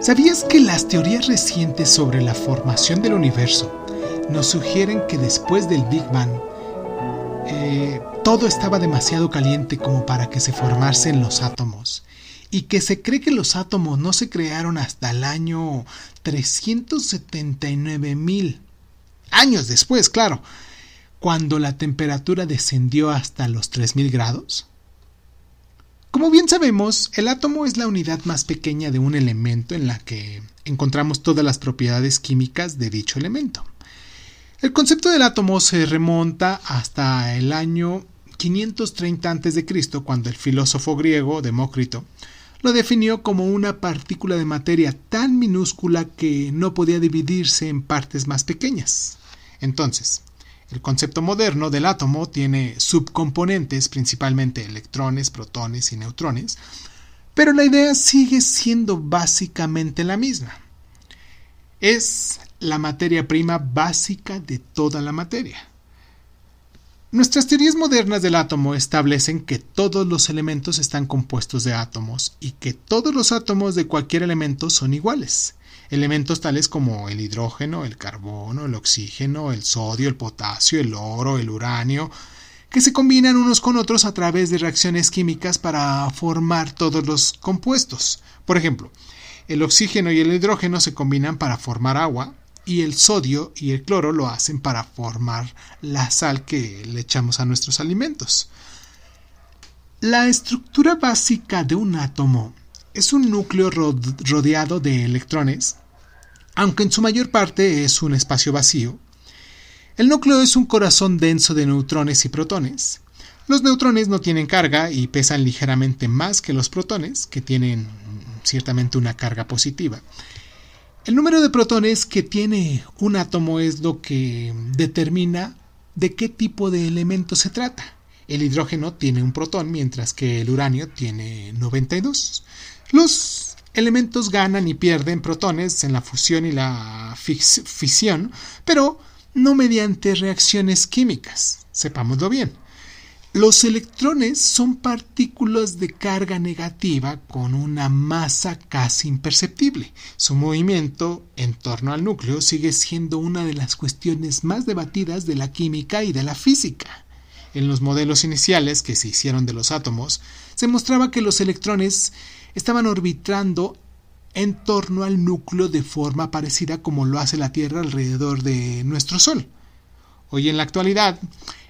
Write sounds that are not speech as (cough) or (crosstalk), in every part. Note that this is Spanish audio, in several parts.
¿Sabías que las teorías recientes sobre la formación del universo nos sugieren que después del Big Bang eh, todo estaba demasiado caliente como para que se formasen los átomos? Y que se cree que los átomos no se crearon hasta el año 379 mil. Años después, claro. Cuando la temperatura descendió hasta los 3000 grados. Como bien sabemos, el átomo es la unidad más pequeña de un elemento en la que encontramos todas las propiedades químicas de dicho elemento. El concepto del átomo se remonta hasta el año 530 a.C., cuando el filósofo griego Demócrito lo definió como una partícula de materia tan minúscula que no podía dividirse en partes más pequeñas. Entonces, el concepto moderno del átomo tiene subcomponentes, principalmente electrones, protones y neutrones, pero la idea sigue siendo básicamente la misma. Es la materia prima básica de toda la materia. Nuestras teorías modernas del átomo establecen que todos los elementos están compuestos de átomos y que todos los átomos de cualquier elemento son iguales. Elementos tales como el hidrógeno, el carbono, el oxígeno, el sodio, el potasio, el oro, el uranio, que se combinan unos con otros a través de reacciones químicas para formar todos los compuestos. Por ejemplo, el oxígeno y el hidrógeno se combinan para formar agua, y el sodio y el cloro lo hacen para formar la sal que le echamos a nuestros alimentos. La estructura básica de un átomo es un núcleo rodeado de electrones, aunque en su mayor parte es un espacio vacío. El núcleo es un corazón denso de neutrones y protones. Los neutrones no tienen carga y pesan ligeramente más que los protones, que tienen mm, ciertamente una carga positiva. El número de protones que tiene un átomo es lo que determina de qué tipo de elemento se trata. El hidrógeno tiene un protón, mientras que el uranio tiene 92. Los elementos ganan y pierden protones en la fusión y la fisión, pero no mediante reacciones químicas, sepámoslo bien. Los electrones son partículas de carga negativa con una masa casi imperceptible. Su movimiento en torno al núcleo sigue siendo una de las cuestiones más debatidas de la química y de la física. En los modelos iniciales que se hicieron de los átomos, se mostraba que los electrones estaban orbitando en torno al núcleo de forma parecida como lo hace la Tierra alrededor de nuestro Sol. Hoy en la actualidad,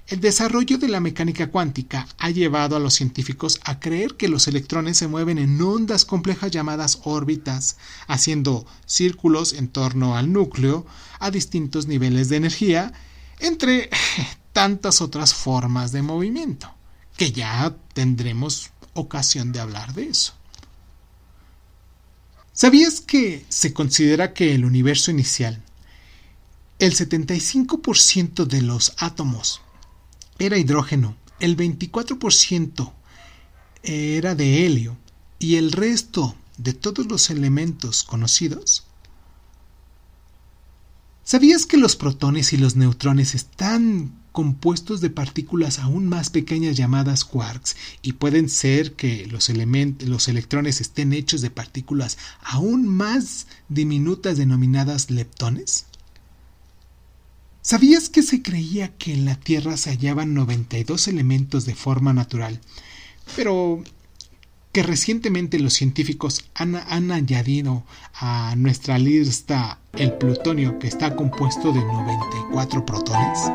el desarrollo de la mecánica cuántica ha llevado a los científicos a creer que los electrones se mueven en ondas complejas llamadas órbitas, haciendo círculos en torno al núcleo a distintos niveles de energía, entre (laughs) tantas otras formas de movimiento, que ya tendremos ocasión de hablar de eso. ¿Sabías que se considera que el universo inicial, el 75% de los átomos era hidrógeno, el 24% era de helio y el resto de todos los elementos conocidos? ¿Sabías que los protones y los neutrones están compuestos de partículas aún más pequeñas llamadas quarks y pueden ser que los, los electrones estén hechos de partículas aún más diminutas denominadas leptones? ¿Sabías que se creía que en la Tierra se hallaban 92 elementos de forma natural, pero que recientemente los científicos han, añadido a nuestra lista el plutonio que está compuesto de 94 protones?